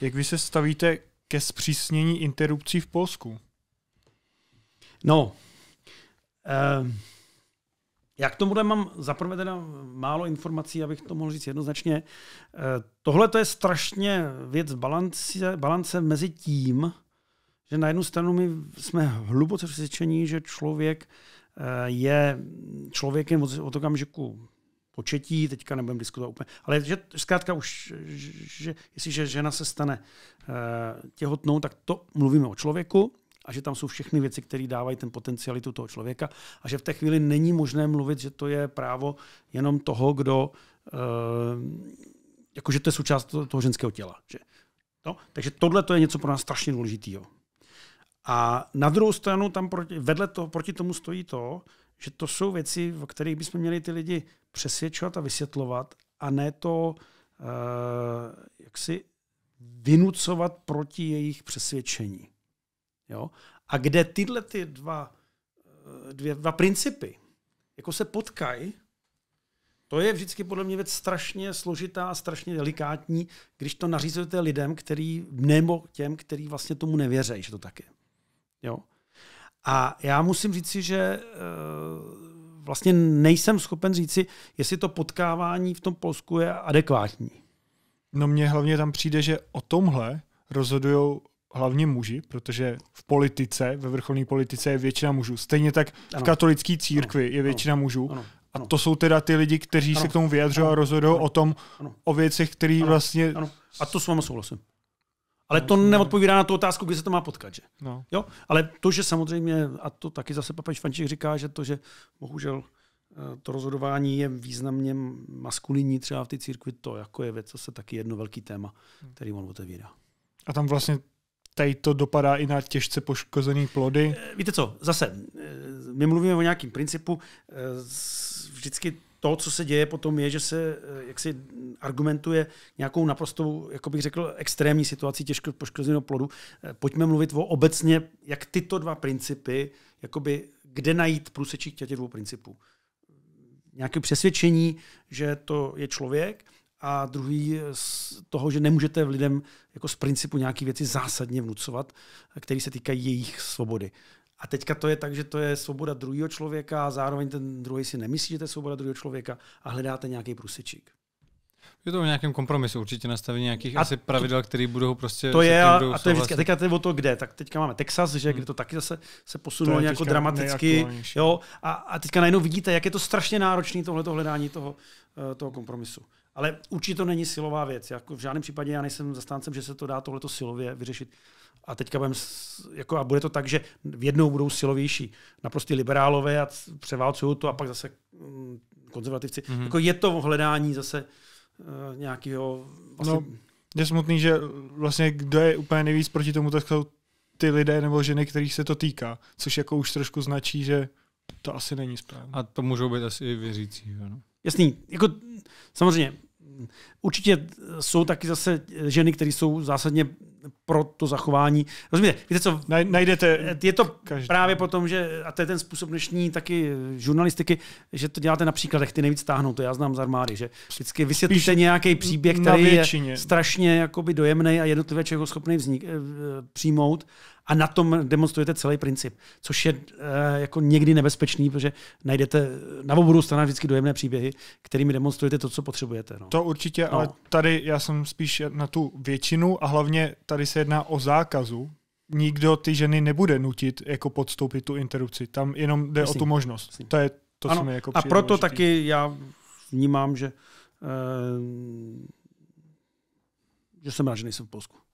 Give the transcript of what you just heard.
Jak vy se stavíte ke zpřísnění interrupcí v Polsku? No, eh, jak k mám zaprvé teda málo informací, abych to mohl říct jednoznačně. Eh, Tohle to je strašně věc balance, balance mezi tím, že na jednu stranu my jsme hluboce přesvědčení, že člověk eh, je člověkem od okamžiku početí, teďka nebudeme diskutovat úplně, ale že zkrátka už, že, jestliže žena se stane eh, těhotnou, tak to mluvíme o člověku, a že tam jsou všechny věci, které dávají ten potencialitu toho člověka a že v té chvíli není možné mluvit, že to je právo jenom toho, kdo, eh, jakože to je součást toho ženského těla. Že? No, takže tohle to je něco pro nás strašně důležitého. A na druhou stranu tam proti, vedle toho, proti tomu stojí to, že to jsou věci, o kterých bychom měli ty lidi přesvědčovat a vysvětlovat a ne to uh, jak si vynucovat proti jejich přesvědčení. Jo? A kde tyhle ty dva, eh, dvě, dva principy jako se potkají, to je vždycky podle mě věc strašně složitá a strašně delikátní, když to nařízujete lidem, který, nebo těm, který vlastně tomu nevěří, že to tak je. Jo? A já musím říci, že eh, vlastně nejsem schopen říci, jestli to potkávání v tom Polsku je adekvátní. No mně hlavně tam přijde, že o tomhle rozhodují hlavně muži, protože v politice, ve vrcholné politice je většina mužů. Stejně tak v katolické církvi ano. je většina ano. mužů. Ano. A to jsou teda ty lidi, kteří ano. se k tomu vyjadřují a rozhodují o tom, ano. o věcech, které vlastně... Ano. A to s vámi souhlasím. Ale to neodpovídá na tu otázku, kdy se to má potkat. Že? No. Jo? Ale to, že samozřejmě, a to taky zase papež František říká, že to, že bohužel eh, to rozhodování je významně maskulinní třeba v té církvi, to jako je věc, co se taky jedno velký téma, hmm. který on otevírá. A tam vlastně tady to dopadá i na těžce poškozený plody? Eh, víte co, zase, eh, my mluvíme o nějakém principu, eh, vždycky to, co se děje potom, je, že se jaksi argumentuje nějakou naprosto jako bych řekl, extrémní situací těžko poškozeného plodu. Pojďme mluvit o obecně, jak tyto dva principy, jakoby, kde najít průsečík těch dvou principů. Nějaké přesvědčení, že to je člověk – a druhý z toho, že nemůžete v lidem jako z principu nějaké věci zásadně vnucovat, které se týkají jejich svobody. A teďka to je tak, že to je svoboda druhého člověka a zároveň ten druhý si nemyslí, že to je svoboda druhého člověka a hledáte nějaký průsečík. Je to o nějakém kompromisu, určitě nastavení nějakých a asi pravidel, které budou prostě. To je, a to je vždycky. teďka to je o to, kde. Tak teďka máme Texas, že, hmm. kde to taky zase se posunulo nějak dramaticky. Jo, a, a teďka najednou vidíte, jak je to strašně náročné tohle hledání toho, eh, toho kompromisu. Ale určitě to není silová věc. Jako v žádném případě já nejsem zastáncem, že se to dá tohleto silově vyřešit. A teďka budem, jako, a bude to tak, že v jednou budou silovější. naprosto liberálové a převálcují to a pak zase mm, konzervativci. Mm-hmm. Jako je to hledání zase uh, eh, nějakého... Vlastně... No, je smutný, že vlastně kdo je úplně nejvíc proti tomu, tak jsou ty lidé nebo ženy, kterých se to týká, což jako už trošku značí, že to asi není správně. A to můžou být asi i věřící. Ano. Jasný, jako samozřejmě, určitě jsou taky zase ženy, které jsou zásadně pro to zachování. Rozumíte? Víte co? Najdete. Je to každý. právě potom, že, a to je ten způsob dnešní taky eh, žurnalistiky, že to děláte na příkladech, ty nejvíc stáhnou, to já znám z armády, že vždycky vysvětlíte nějaký příběh, který je strašně jakoby dojemný a jednotlivě člověk schopný vznik, eh, eh, přijmout a na tom demonstrujete celý princip, což je e, jako někdy nebezpečný, protože najdete na obou stranách vždycky dojemné příběhy, kterými demonstrujete to, co potřebujete. No. To určitě, no. ale tady já jsem spíš na tu většinu a hlavně tady se jedná o zákazu, nikdo ty ženy nebude nutit jako podstoupit tu interrupci. Tam jenom jde jasný, o tu možnost. Jasný. To je to, ano, co mi jako A proto důležitý. taky já vnímám, že, uh, že jsem rád, že nejsem v Polsku.